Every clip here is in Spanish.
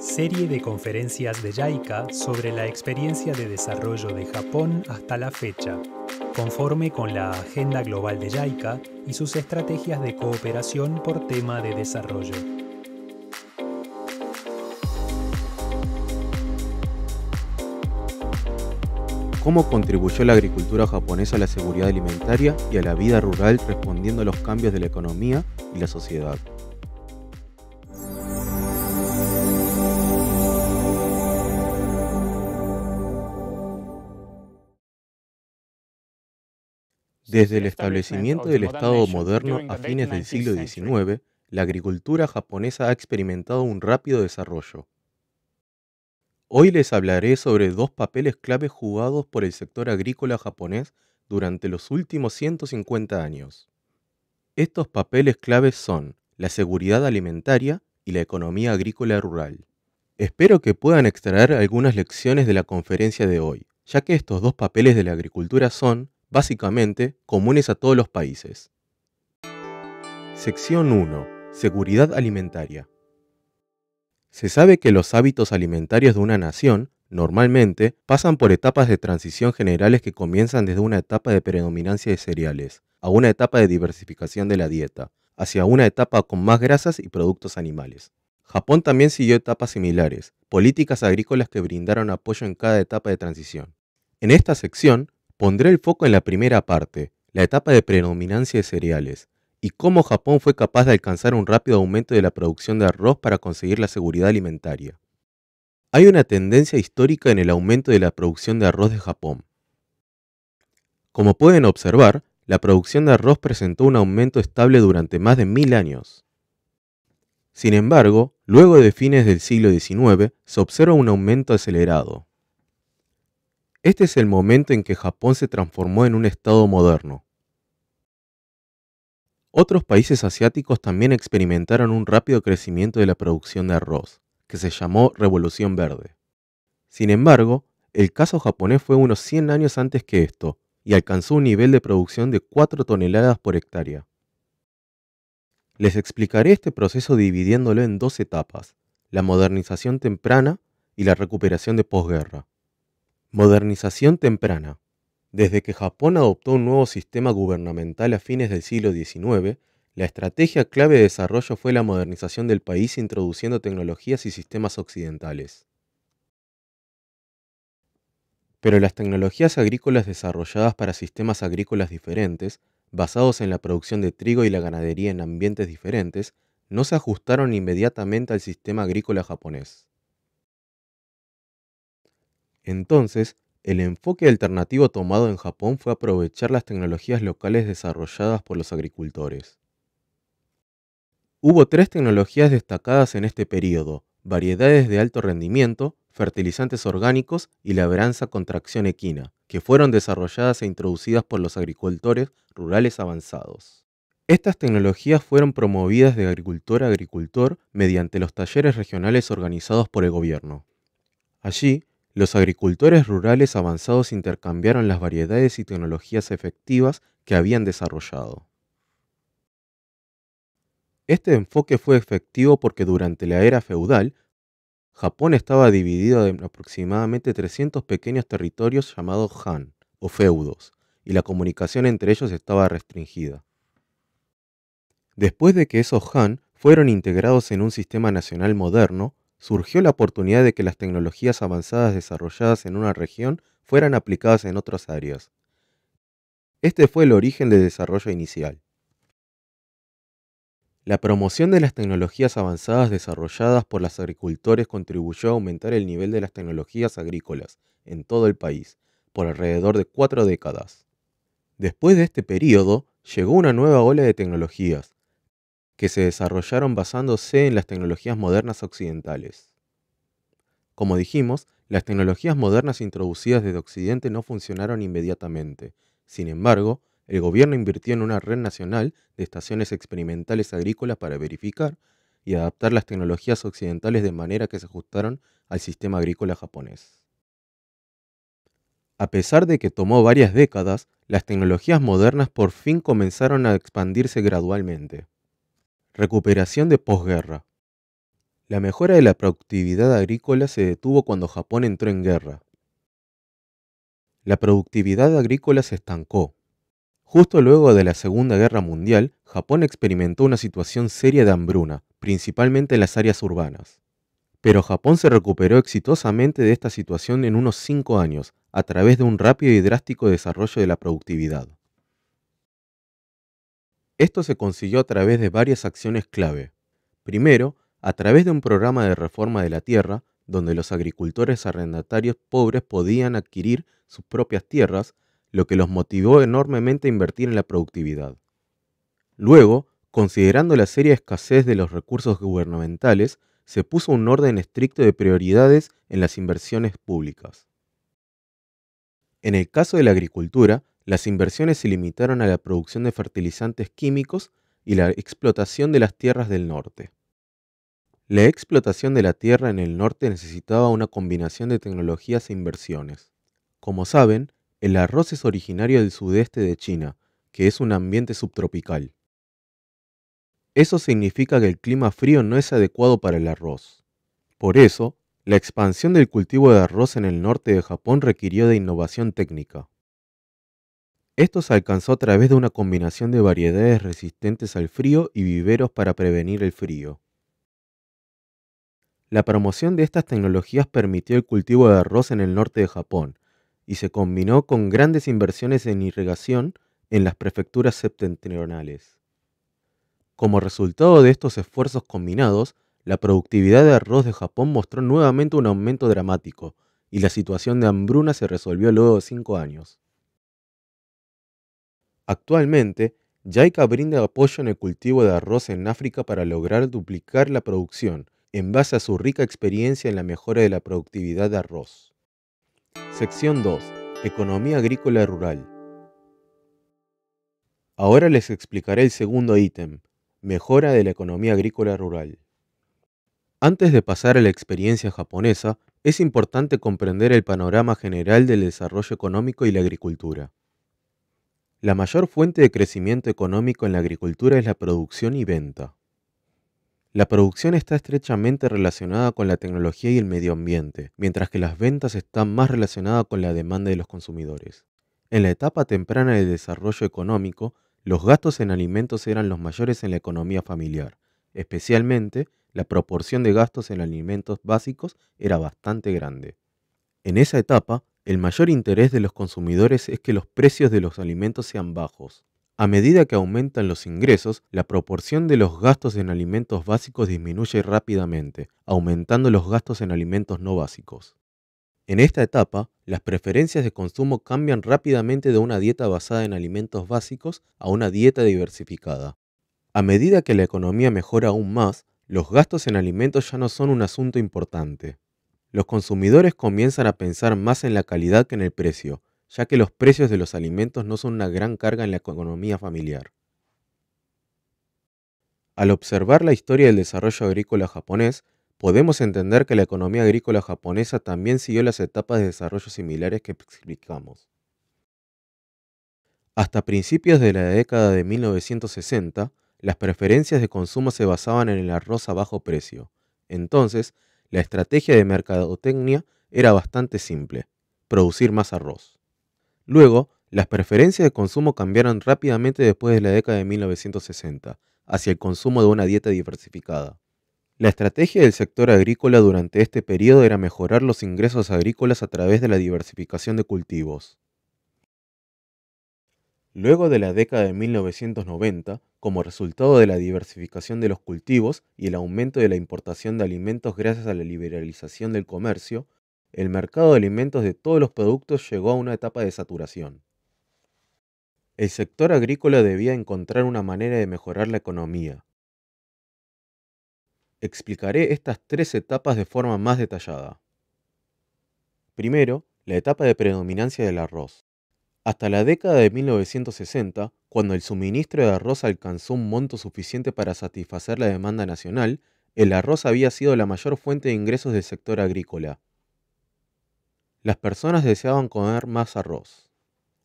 Serie de conferencias de JICA sobre la experiencia de desarrollo de Japón hasta la fecha, conforme con la Agenda Global de JICA y sus estrategias de cooperación por tema de desarrollo. cómo contribuyó la agricultura japonesa a la seguridad alimentaria y a la vida rural respondiendo a los cambios de la economía y la sociedad. Desde el establecimiento del Estado moderno a fines del siglo XIX, la agricultura japonesa ha experimentado un rápido desarrollo. Hoy les hablaré sobre dos papeles claves jugados por el sector agrícola japonés durante los últimos 150 años. Estos papeles claves son la seguridad alimentaria y la economía agrícola rural. Espero que puedan extraer algunas lecciones de la conferencia de hoy, ya que estos dos papeles de la agricultura son básicamente comunes a todos los países. Sección 1. Seguridad alimentaria. Se sabe que los hábitos alimentarios de una nación normalmente pasan por etapas de transición generales que comienzan desde una etapa de predominancia de cereales a una etapa de diversificación de la dieta, hacia una etapa con más grasas y productos animales. Japón también siguió etapas similares, políticas agrícolas que brindaron apoyo en cada etapa de transición. En esta sección Pondré el foco en la primera parte, la etapa de predominancia de cereales, y cómo Japón fue capaz de alcanzar un rápido aumento de la producción de arroz para conseguir la seguridad alimentaria. Hay una tendencia histórica en el aumento de la producción de arroz de Japón. Como pueden observar, la producción de arroz presentó un aumento estable durante más de mil años. Sin embargo, luego de fines del siglo XIX se observa un aumento acelerado. Este es el momento en que Japón se transformó en un Estado moderno. Otros países asiáticos también experimentaron un rápido crecimiento de la producción de arroz, que se llamó Revolución Verde. Sin embargo, el caso japonés fue unos 100 años antes que esto, y alcanzó un nivel de producción de 4 toneladas por hectárea. Les explicaré este proceso dividiéndolo en dos etapas, la modernización temprana y la recuperación de posguerra. Modernización temprana. Desde que Japón adoptó un nuevo sistema gubernamental a fines del siglo XIX, la estrategia clave de desarrollo fue la modernización del país introduciendo tecnologías y sistemas occidentales. Pero las tecnologías agrícolas desarrolladas para sistemas agrícolas diferentes, basados en la producción de trigo y la ganadería en ambientes diferentes, no se ajustaron inmediatamente al sistema agrícola japonés. Entonces, el enfoque alternativo tomado en Japón fue aprovechar las tecnologías locales desarrolladas por los agricultores. Hubo tres tecnologías destacadas en este periodo, variedades de alto rendimiento, fertilizantes orgánicos y labranza con tracción equina, que fueron desarrolladas e introducidas por los agricultores rurales avanzados. Estas tecnologías fueron promovidas de agricultor a agricultor mediante los talleres regionales organizados por el gobierno. Allí, los agricultores rurales avanzados intercambiaron las variedades y tecnologías efectivas que habían desarrollado. Este enfoque fue efectivo porque durante la era feudal, Japón estaba dividido en aproximadamente 300 pequeños territorios llamados han o feudos, y la comunicación entre ellos estaba restringida. Después de que esos han fueron integrados en un sistema nacional moderno, surgió la oportunidad de que las tecnologías avanzadas desarrolladas en una región fueran aplicadas en otras áreas. Este fue el origen del desarrollo inicial. La promoción de las tecnologías avanzadas desarrolladas por los agricultores contribuyó a aumentar el nivel de las tecnologías agrícolas en todo el país, por alrededor de cuatro décadas. Después de este periodo, llegó una nueva ola de tecnologías, que se desarrollaron basándose en las tecnologías modernas occidentales. Como dijimos, las tecnologías modernas introducidas desde Occidente no funcionaron inmediatamente. Sin embargo, el gobierno invirtió en una red nacional de estaciones experimentales agrícolas para verificar y adaptar las tecnologías occidentales de manera que se ajustaron al sistema agrícola japonés. A pesar de que tomó varias décadas, las tecnologías modernas por fin comenzaron a expandirse gradualmente. Recuperación de posguerra. La mejora de la productividad agrícola se detuvo cuando Japón entró en guerra. La productividad agrícola se estancó. Justo luego de la Segunda Guerra Mundial, Japón experimentó una situación seria de hambruna, principalmente en las áreas urbanas. Pero Japón se recuperó exitosamente de esta situación en unos cinco años, a través de un rápido y drástico desarrollo de la productividad. Esto se consiguió a través de varias acciones clave. Primero, a través de un programa de reforma de la tierra, donde los agricultores arrendatarios pobres podían adquirir sus propias tierras, lo que los motivó enormemente a invertir en la productividad. Luego, considerando la seria escasez de los recursos gubernamentales, se puso un orden estricto de prioridades en las inversiones públicas. En el caso de la agricultura, las inversiones se limitaron a la producción de fertilizantes químicos y la explotación de las tierras del norte. La explotación de la tierra en el norte necesitaba una combinación de tecnologías e inversiones. Como saben, el arroz es originario del sudeste de China, que es un ambiente subtropical. Eso significa que el clima frío no es adecuado para el arroz. Por eso, la expansión del cultivo de arroz en el norte de Japón requirió de innovación técnica. Esto se alcanzó a través de una combinación de variedades resistentes al frío y viveros para prevenir el frío. La promoción de estas tecnologías permitió el cultivo de arroz en el norte de Japón y se combinó con grandes inversiones en irrigación en las prefecturas septentrionales. Como resultado de estos esfuerzos combinados, la productividad de arroz de Japón mostró nuevamente un aumento dramático, y la situación de hambruna se resolvió luego de cinco años. Actualmente, JICA brinda apoyo en el cultivo de arroz en África para lograr duplicar la producción, en base a su rica experiencia en la mejora de la productividad de arroz. Sección 2. Economía agrícola rural. Ahora les explicaré el segundo ítem, mejora de la economía agrícola rural. Antes de pasar a la experiencia japonesa, es importante comprender el panorama general del desarrollo económico y la agricultura. La mayor fuente de crecimiento económico en la agricultura es la producción y venta. La producción está estrechamente relacionada con la tecnología y el medio ambiente, mientras que las ventas están más relacionadas con la demanda de los consumidores. En la etapa temprana de desarrollo económico, los gastos en alimentos eran los mayores en la economía familiar. Especialmente, la proporción de gastos en alimentos básicos era bastante grande. En esa etapa, el mayor interés de los consumidores es que los precios de los alimentos sean bajos. A medida que aumentan los ingresos, la proporción de los gastos en alimentos básicos disminuye rápidamente, aumentando los gastos en alimentos no básicos. En esta etapa, las preferencias de consumo cambian rápidamente de una dieta basada en alimentos básicos a una dieta diversificada. A medida que la economía mejora aún más, los gastos en alimentos ya no son un asunto importante los consumidores comienzan a pensar más en la calidad que en el precio, ya que los precios de los alimentos no son una gran carga en la economía familiar. Al observar la historia del desarrollo agrícola japonés, podemos entender que la economía agrícola japonesa también siguió las etapas de desarrollo similares que explicamos. Hasta principios de la década de 1960, las preferencias de consumo se basaban en el arroz a bajo precio. Entonces, la estrategia de mercadotecnia era bastante simple, producir más arroz. Luego, las preferencias de consumo cambiaron rápidamente después de la década de 1960, hacia el consumo de una dieta diversificada. La estrategia del sector agrícola durante este periodo era mejorar los ingresos agrícolas a través de la diversificación de cultivos. Luego de la década de 1990, como resultado de la diversificación de los cultivos y el aumento de la importación de alimentos gracias a la liberalización del comercio, el mercado de alimentos de todos los productos llegó a una etapa de saturación. El sector agrícola debía encontrar una manera de mejorar la economía. Explicaré estas tres etapas de forma más detallada. Primero, la etapa de predominancia del arroz hasta la década de 1960, cuando el suministro de arroz alcanzó un monto suficiente para satisfacer la demanda nacional, el arroz había sido la mayor fuente de ingresos del sector agrícola. Las personas deseaban comer más arroz.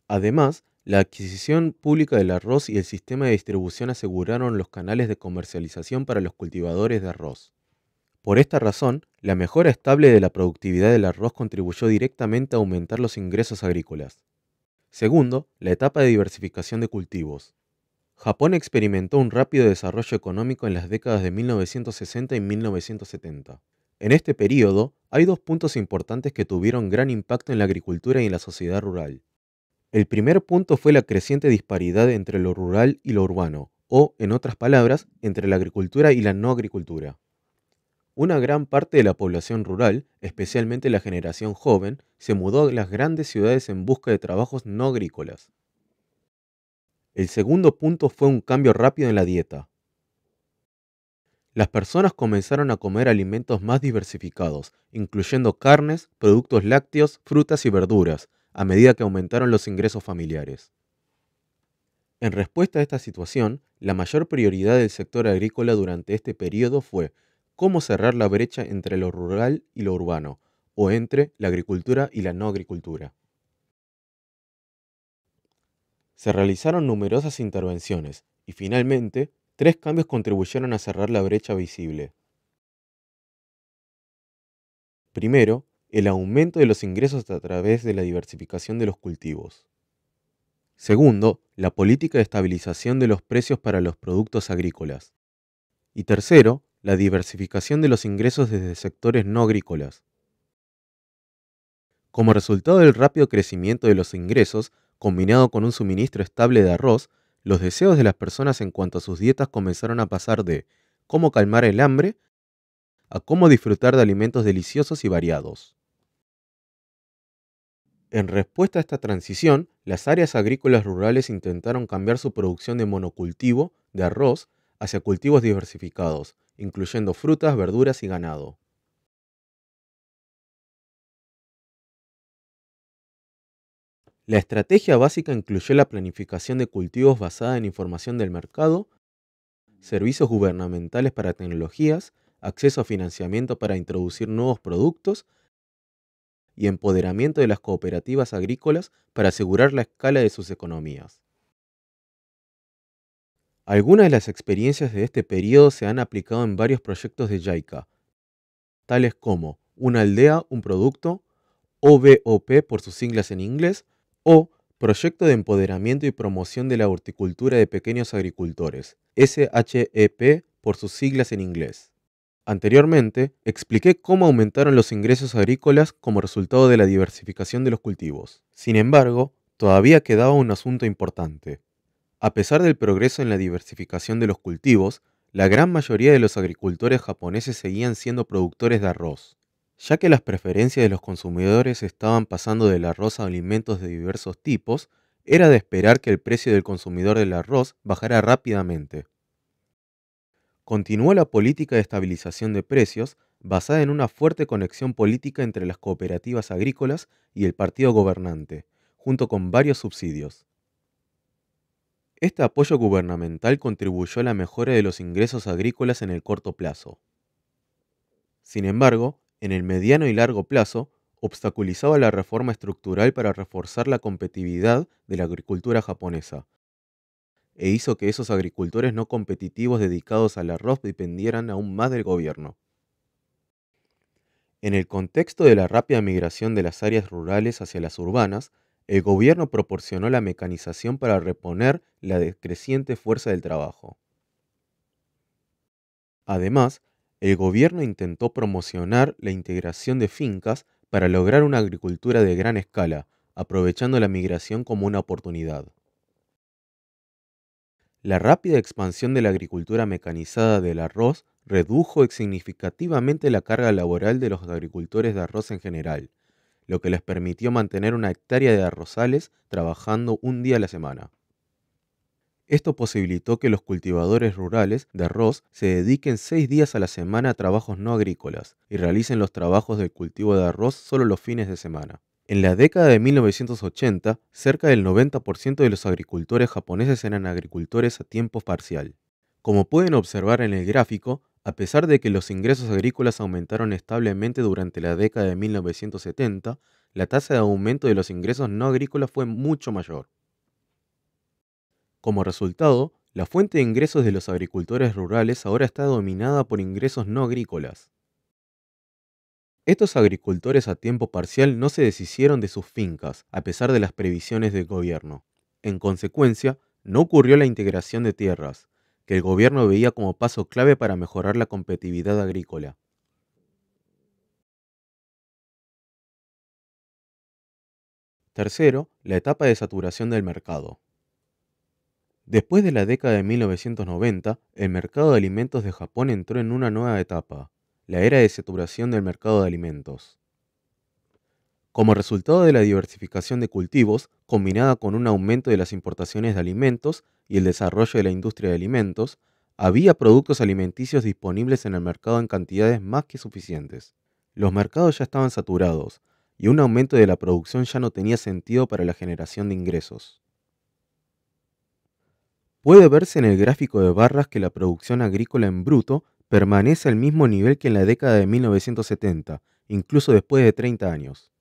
Además, la adquisición pública del arroz y el sistema de distribución aseguraron los canales de comercialización para los cultivadores de arroz. Por esta razón, la mejora estable de la productividad del arroz contribuyó directamente a aumentar los ingresos agrícolas. Segundo, la etapa de diversificación de cultivos. Japón experimentó un rápido desarrollo económico en las décadas de 1960 y 1970. En este periodo, hay dos puntos importantes que tuvieron gran impacto en la agricultura y en la sociedad rural. El primer punto fue la creciente disparidad entre lo rural y lo urbano, o, en otras palabras, entre la agricultura y la no agricultura. Una gran parte de la población rural, especialmente la generación joven, se mudó a las grandes ciudades en busca de trabajos no agrícolas. El segundo punto fue un cambio rápido en la dieta. Las personas comenzaron a comer alimentos más diversificados, incluyendo carnes, productos lácteos, frutas y verduras, a medida que aumentaron los ingresos familiares. En respuesta a esta situación, la mayor prioridad del sector agrícola durante este periodo fue cómo cerrar la brecha entre lo rural y lo urbano, o entre la agricultura y la no agricultura. Se realizaron numerosas intervenciones y finalmente tres cambios contribuyeron a cerrar la brecha visible. Primero, el aumento de los ingresos a través de la diversificación de los cultivos. Segundo, la política de estabilización de los precios para los productos agrícolas. Y tercero, la diversificación de los ingresos desde sectores no agrícolas. Como resultado del rápido crecimiento de los ingresos, combinado con un suministro estable de arroz, los deseos de las personas en cuanto a sus dietas comenzaron a pasar de cómo calmar el hambre a cómo disfrutar de alimentos deliciosos y variados. En respuesta a esta transición, las áreas agrícolas rurales intentaron cambiar su producción de monocultivo de arroz hacia cultivos diversificados, incluyendo frutas, verduras y ganado. La estrategia básica incluyó la planificación de cultivos basada en información del mercado, servicios gubernamentales para tecnologías, acceso a financiamiento para introducir nuevos productos y empoderamiento de las cooperativas agrícolas para asegurar la escala de sus economías. Algunas de las experiencias de este periodo se han aplicado en varios proyectos de JICA, tales como Una aldea, un producto, OBOP por sus siglas en inglés, o Proyecto de Empoderamiento y Promoción de la Horticultura de Pequeños Agricultores, SHEP por sus siglas en inglés. Anteriormente, expliqué cómo aumentaron los ingresos agrícolas como resultado de la diversificación de los cultivos. Sin embargo, todavía quedaba un asunto importante, a pesar del progreso en la diversificación de los cultivos, la gran mayoría de los agricultores japoneses seguían siendo productores de arroz, ya que las preferencias de los consumidores estaban pasando del arroz a alimentos de diversos tipos, era de esperar que el precio del consumidor del arroz bajara rápidamente. Continuó la política de estabilización de precios basada en una fuerte conexión política entre las cooperativas agrícolas y el partido gobernante, junto con varios subsidios. Este apoyo gubernamental contribuyó a la mejora de los ingresos agrícolas en el corto plazo. Sin embargo, en el mediano y largo plazo, obstaculizaba la reforma estructural para reforzar la competitividad de la agricultura japonesa, e hizo que esos agricultores no competitivos dedicados al arroz dependieran aún más del gobierno. En el contexto de la rápida migración de las áreas rurales hacia las urbanas, el gobierno proporcionó la mecanización para reponer la decreciente fuerza del trabajo. Además, el gobierno intentó promocionar la integración de fincas para lograr una agricultura de gran escala, aprovechando la migración como una oportunidad. La rápida expansión de la agricultura mecanizada del arroz redujo significativamente la carga laboral de los agricultores de arroz en general, lo que les permitió mantener una hectárea de arrozales trabajando un día a la semana. Esto posibilitó que los cultivadores rurales de arroz se dediquen seis días a la semana a trabajos no agrícolas y realicen los trabajos del cultivo de arroz solo los fines de semana. En la década de 1980, cerca del 90% de los agricultores japoneses eran agricultores a tiempo parcial. Como pueden observar en el gráfico, a pesar de que los ingresos agrícolas aumentaron establemente durante la década de 1970, la tasa de aumento de los ingresos no agrícolas fue mucho mayor. Como resultado, la fuente de ingresos de los agricultores rurales ahora está dominada por ingresos no agrícolas. Estos agricultores a tiempo parcial no se deshicieron de sus fincas, a pesar de las previsiones del gobierno. En consecuencia, no ocurrió la integración de tierras, que el gobierno veía como paso clave para mejorar la competitividad agrícola. Tercero, la etapa de saturación del mercado. Después de la década de 1990, el mercado de alimentos de Japón entró en una nueva etapa, la era de saturación del mercado de alimentos. Como resultado de la diversificación de cultivos, combinada con un aumento de las importaciones de alimentos y el desarrollo de la industria de alimentos, había productos alimenticios disponibles en el mercado en cantidades más que suficientes. Los mercados ya estaban saturados, y un aumento de la producción ya no tenía sentido para la generación de ingresos. Puede verse en el gráfico de barras que la producción agrícola en bruto permanece al mismo nivel que en la década de 1970, incluso después de 30 años.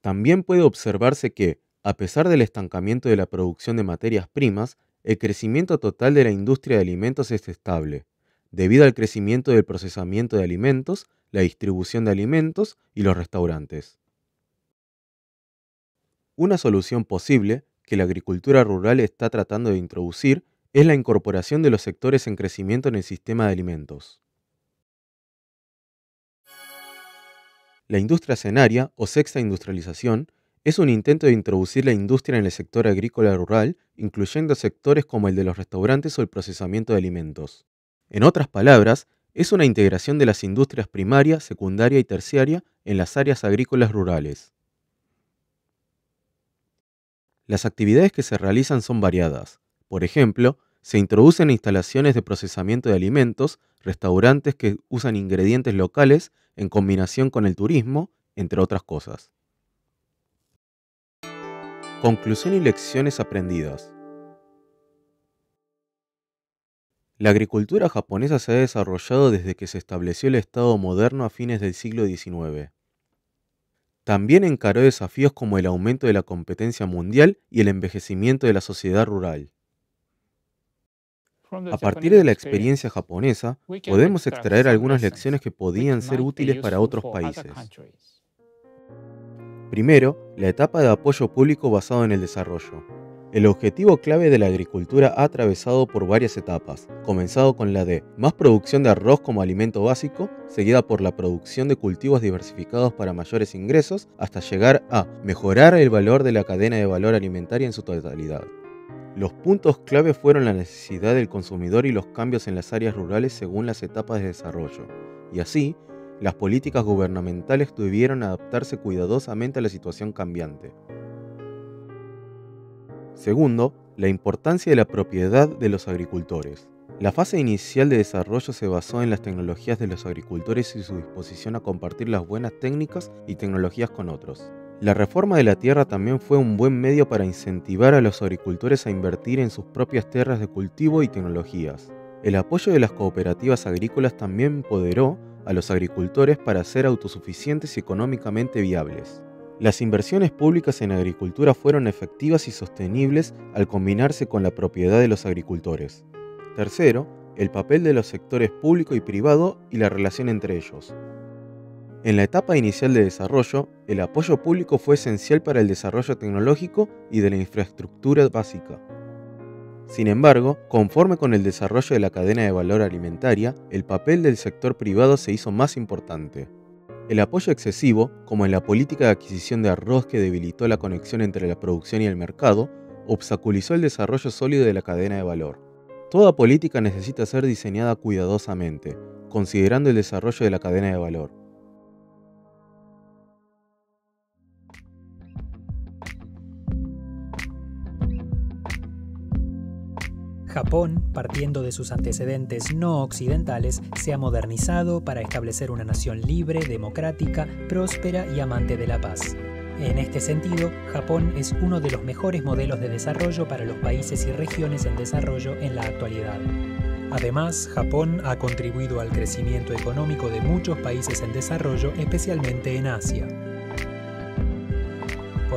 También puede observarse que, a pesar del estancamiento de la producción de materias primas, el crecimiento total de la industria de alimentos es estable, debido al crecimiento del procesamiento de alimentos, la distribución de alimentos y los restaurantes. Una solución posible que la agricultura rural está tratando de introducir es la incorporación de los sectores en crecimiento en el sistema de alimentos. La industria escenaria o sexta industrialización es un intento de introducir la industria en el sector agrícola rural, incluyendo sectores como el de los restaurantes o el procesamiento de alimentos. En otras palabras, es una integración de las industrias primaria, secundaria y terciaria en las áreas agrícolas rurales. Las actividades que se realizan son variadas. Por ejemplo, se introducen instalaciones de procesamiento de alimentos, restaurantes que usan ingredientes locales en combinación con el turismo, entre otras cosas. Conclusión y lecciones aprendidas. La agricultura japonesa se ha desarrollado desde que se estableció el Estado moderno a fines del siglo XIX. También encaró desafíos como el aumento de la competencia mundial y el envejecimiento de la sociedad rural. A partir de la experiencia japonesa, podemos extraer algunas lecciones que podían ser útiles para otros países. Primero, la etapa de apoyo público basado en el desarrollo. El objetivo clave de la agricultura ha atravesado por varias etapas, comenzado con la de más producción de arroz como alimento básico, seguida por la producción de cultivos diversificados para mayores ingresos, hasta llegar a mejorar el valor de la cadena de valor alimentaria en su totalidad. Los puntos clave fueron la necesidad del consumidor y los cambios en las áreas rurales según las etapas de desarrollo, y así, las políticas gubernamentales tuvieron que adaptarse cuidadosamente a la situación cambiante. Segundo, la importancia de la propiedad de los agricultores. La fase inicial de desarrollo se basó en las tecnologías de los agricultores y su disposición a compartir las buenas técnicas y tecnologías con otros. La reforma de la tierra también fue un buen medio para incentivar a los agricultores a invertir en sus propias tierras de cultivo y tecnologías. El apoyo de las cooperativas agrícolas también empoderó a los agricultores para ser autosuficientes y económicamente viables. Las inversiones públicas en agricultura fueron efectivas y sostenibles al combinarse con la propiedad de los agricultores. Tercero, el papel de los sectores público y privado y la relación entre ellos. En la etapa inicial de desarrollo, el apoyo público fue esencial para el desarrollo tecnológico y de la infraestructura básica. Sin embargo, conforme con el desarrollo de la cadena de valor alimentaria, el papel del sector privado se hizo más importante. El apoyo excesivo, como en la política de adquisición de arroz que debilitó la conexión entre la producción y el mercado, obstaculizó el desarrollo sólido de la cadena de valor. Toda política necesita ser diseñada cuidadosamente, considerando el desarrollo de la cadena de valor Japón, partiendo de sus antecedentes no occidentales, se ha modernizado para establecer una nación libre, democrática, próspera y amante de la paz. En este sentido, Japón es uno de los mejores modelos de desarrollo para los países y regiones en desarrollo en la actualidad. Además, Japón ha contribuido al crecimiento económico de muchos países en desarrollo, especialmente en Asia.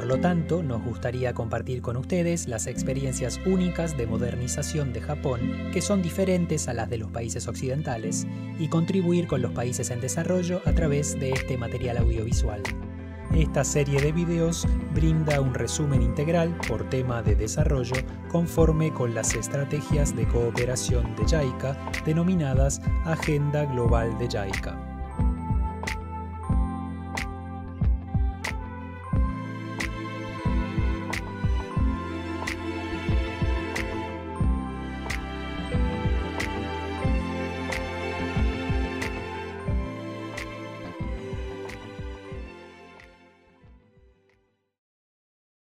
Por lo tanto, nos gustaría compartir con ustedes las experiencias únicas de modernización de Japón que son diferentes a las de los países occidentales y contribuir con los países en desarrollo a través de este material audiovisual. Esta serie de videos brinda un resumen integral por tema de desarrollo conforme con las estrategias de cooperación de JICA denominadas Agenda Global de JICA.